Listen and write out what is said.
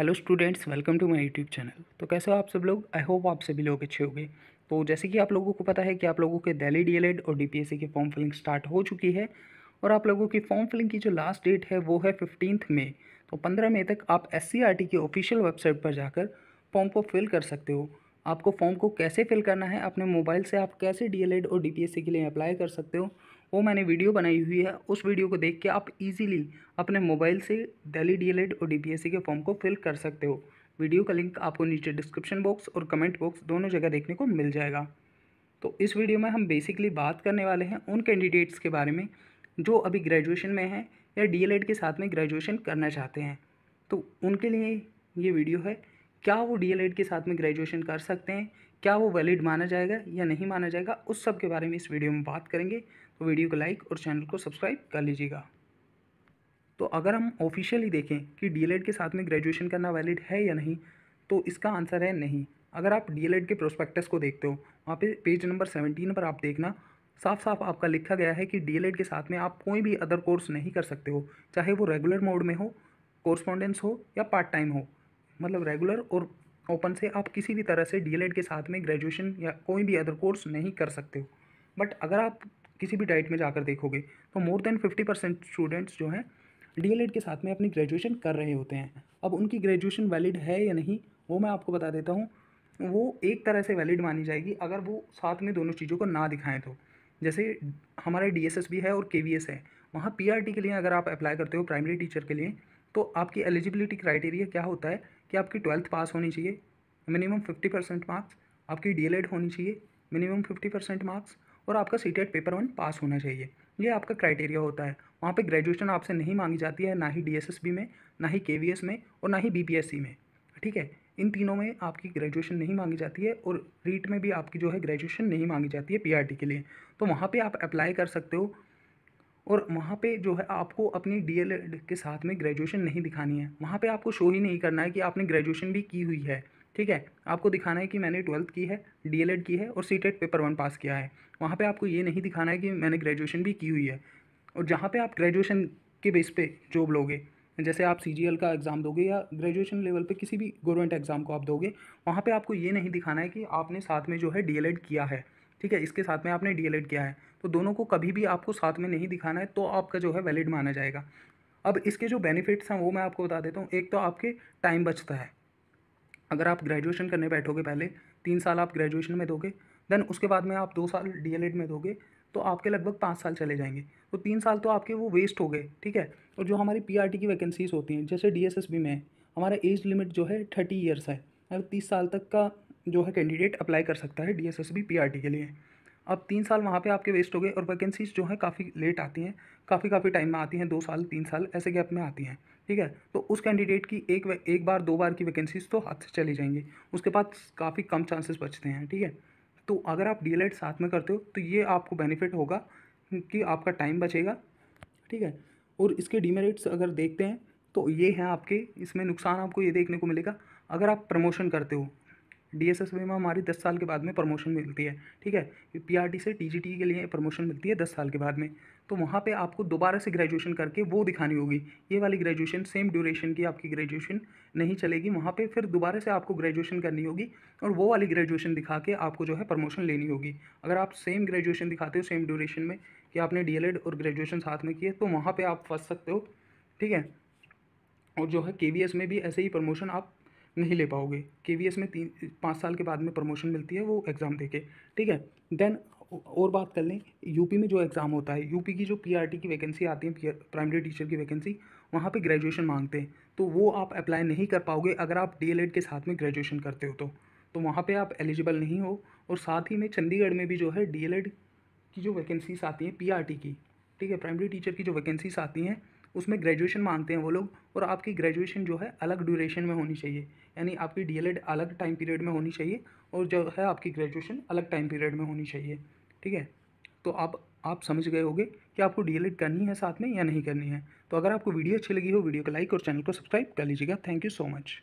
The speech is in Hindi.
hello students welcome to my YouTube channel तो कैसे हो आप सब लोग आई होप आप सभी लोग अच्छे होंगे तो जैसे कि आप लोगों को पता है कि आप लोगों के दिल्ली डीएलएड और डीपीएससी की फॉर्म फिलिंग स्टार्ट हो चुकी है और आप लोगों की फॉर्म फिलिंग की जो लास्ट डेट है वो है फिफ्टींथ मे तो पंद्रह मई तक आप एस e की ऑफिशियल वेबसाइट पर जाकर फॉर्म को फिल कर सकते हो आपको फॉर्म को कैसे फिल करना है अपने मोबाइल से आप कैसे डी और डी के लिए अप्लाई कर सकते हो वो मैंने वीडियो बनाई हुई है उस वीडियो को देख के आप इजीली अपने मोबाइल से दिल्ली डीएलएड और डीपीएससी के फॉर्म को फिल कर सकते हो वीडियो का लिंक आपको नीचे डिस्क्रिप्शन बॉक्स और कमेंट बॉक्स दोनों जगह देखने को मिल जाएगा तो इस वीडियो में हम बेसिकली बात करने वाले हैं उन कैंडिडेट्स के बारे में जो अभी ग्रेजुएशन में हैं या डी के साथ में ग्रेजुएशन करना चाहते हैं तो उनके लिए ये वीडियो है क्या वो डी के साथ में ग्रेजुएशन कर सकते हैं क्या वो वैलिड माना जाएगा या नहीं माना जाएगा उस सब के बारे में इस वीडियो में बात करेंगे तो वीडियो को लाइक और चैनल को सब्सक्राइब कर लीजिएगा तो अगर हम ऑफिशियली देखें कि डी के साथ में ग्रेजुएशन करना वैलिड है या नहीं तो इसका आंसर है नहीं अगर आप डी के प्रोस्पेक्टस को देखते हो वहाँ पे पेज नंबर सेवनटीन पर आप देखना साफ साफ आपका लिखा गया है कि डी के साथ में आप कोई भी अदर कोर्स नहीं कर सकते हो चाहे वो रेगुलर मोड में हो कोरस्पॉन्डेंस हो या पार्ट टाइम हो मतलब रेगुलर और ओपन से आप किसी भी तरह से डी के साथ में ग्रेजुएशन या कोई भी अदर कोर्स नहीं कर सकते हो बट अगर आप किसी भी डाइट में जाकर देखोगे तो more than fifty percent students जो हैं डी के साथ में अपनी ग्रेजुएशन कर रहे होते हैं अब उनकी ग्रेजुएशन वैलिड है या नहीं वो मैं आपको बता देता हूँ वो एक तरह से वैलिड मानी जाएगी अगर वो साथ में दोनों चीज़ों को ना दिखाएं तो जैसे हमारे डी भी है और के है वहाँ पी के लिए अगर आप अप्लाई करते हो प्राइमरी टीचर के लिए तो आपकी एलिजिबिलिटी क्राइटेरिया क्या होता है कि आपकी ट्वेल्थ पास होनी चाहिए मिनिमम फिफ्टी परसेंट मार्क्स आपकी डी होनी चाहिए मिनिमम फिफ्टी परसेंट मार्क्स और आपका सी पेपर वन पास होना चाहिए ये आपका क्राइटेरिया होता है वहाँ पे ग्रेजुएशन आपसे नहीं मांगी जाती है ना ही डी में ना ही के में और ना ही बी में ठीक है इन तीनों में आपकी ग्रेजुएशन नहीं मांगी जाती है और रीट में भी आपकी जो है ग्रेजुएशन नहीं मांगी जाती है पीआरटी के लिए तो वहाँ पे आप अप्लाई कर सकते हो और वहाँ पे जो है आपको अपनी डी के साथ में ग्रेजुएशन नहीं दिखानी है वहाँ पे आपको शो ही नहीं करना है कि आपने ग्रेजुएशन भी की हुई है ठीक है आपको दिखाना है कि मैंने ट्वेल्थ की है डी की है और सी पेपर वन पास किया है वहाँ पर आपको ये नहीं दिखाना है कि मैंने ग्रेजुएशन भी की हुई है और जहाँ पर आप ग्रेजुएशन के बेस पर जॉब लोगे जैसे आप सी का एग्ज़ाम दोगे या ग्रेजुएशन लेवल पे किसी भी गवर्नमेंट एग्ज़ाम को आप दोगे वहाँ पे आपको ये नहीं दिखाना है कि आपने साथ में जो है डी किया है ठीक है इसके साथ में आपने डी किया है तो दोनों को कभी भी आपको साथ में नहीं दिखाना है तो आपका जो है वैलिड माना जाएगा अब इसके जो बेनिफिट्स हैं वो मैं आपको बता देता हूँ एक तो आपके टाइम बचता है अगर आप ग्रेजुएशन करने बैठोगे पहले तीन साल आप ग्रेजुएशन में दोगे देन उसके बाद में आप दो साल डी में दोगे तो आपके लगभग पाँच साल चले जाएंगे तो तीन साल तो आपके वो वेस्ट हो गए ठीक है और जो हमारी पी की वैकेंसीज़ होती हैं जैसे डी में हमारा एज लिमिट जो है थर्टी ईयर्स है अगर तीस साल तक का जो है कैंडिडेट अप्लाई कर सकता है D S S B P R T के लिए अब तीन साल वहाँ पे आपके वेस्ट हो गए और वैकेंसीज जो है काफ़ी लेट आती हैं काफ़ी काफ़ी टाइम में आती हैं दो साल तीन साल ऐसे गैप में आती हैं ठीक है तो उस कैंडिडेट की एक एक बार दो बार की वैकेंसीज तो हाथ से चली जाएंगी उसके बाद काफ़ी कम चांसेस बचते हैं ठीक है तो अगर आप डी e साथ में करते हो तो ये आपको बेनिफिट होगा कि आपका टाइम बचेगा ठीक है और इसके डीमेरिट्स अगर देखते हैं तो ये हैं आपके इसमें नुकसान आपको ये देखने को मिलेगा अगर आप प्रमोशन करते हो डीएसएस में हमारी दस साल के बाद में प्रमोशन मिलती है ठीक है पीआरटी से टीजीटी के लिए प्रमोशन मिलती है दस साल के बाद में तो वहाँ पे आपको दोबारा से ग्रेजुएशन करके वो दिखानी होगी ये वाली ग्रेजुएशन सेम ड्यूरेशन की आपकी ग्रेजुएशन नहीं चलेगी वहाँ पे फिर दोबारा से आपको ग्रेजुएशन करनी होगी और वो वाली ग्रेजुएशन दिखा के आपको जो है प्रमोशन लेनी होगी अगर आप सेम ग्रेजुएशन दिखाते हो सेम ड्यूरेशन में कि आपने डी और ग्रेजुएशन साथ में किए तो वहाँ पर आप फंस सकते हो ठीक है और जो है के में भी ऐसे ही प्रमोशन आप नहीं ले पाओगे के में तीन पाँच साल के बाद में प्रमोशन मिलती है वो एग्ज़ाम दे के ठीक है देन और बात कर लें यूपी में जो एग्ज़ाम होता है यूपी की जो पीआरटी की वैकेंसी आती है प्राइमरी टीचर की वैकेंसी वहाँ पे ग्रेजुएशन मांगते हैं तो वो आप अप्लाई नहीं कर पाओगे अगर आप एड के साथ में ग्रेजुएशन करते हो तो तो वहाँ पर आप एलिजिबल नहीं हो और साथ ही में चंडीगढ़ में भी जो है एड की जो वैकेंसीज आती हैं टी की ठीक है प्राइमरी टीचर की जो वैकेंसीज आती हैं उसमें ग्रेजुएशन मांगते हैं वो लोग और आपकी ग्रेजुएशन जो है अलग ड्यूरेशन में होनी चाहिए यानी आपकी डी अलग टाइम पीरियड में होनी चाहिए और जो है आपकी ग्रेजुएशन अलग टाइम पीरियड में होनी चाहिए ठीक है तो आप आप समझ गए होगे कि आपको डी करनी है साथ में या नहीं करनी है तो अगर आपको वीडियो अच्छी लगी हो वीडियो को लाइक और चैनल को सब्सक्राइब कर लीजिएगा थैंक यू सो मच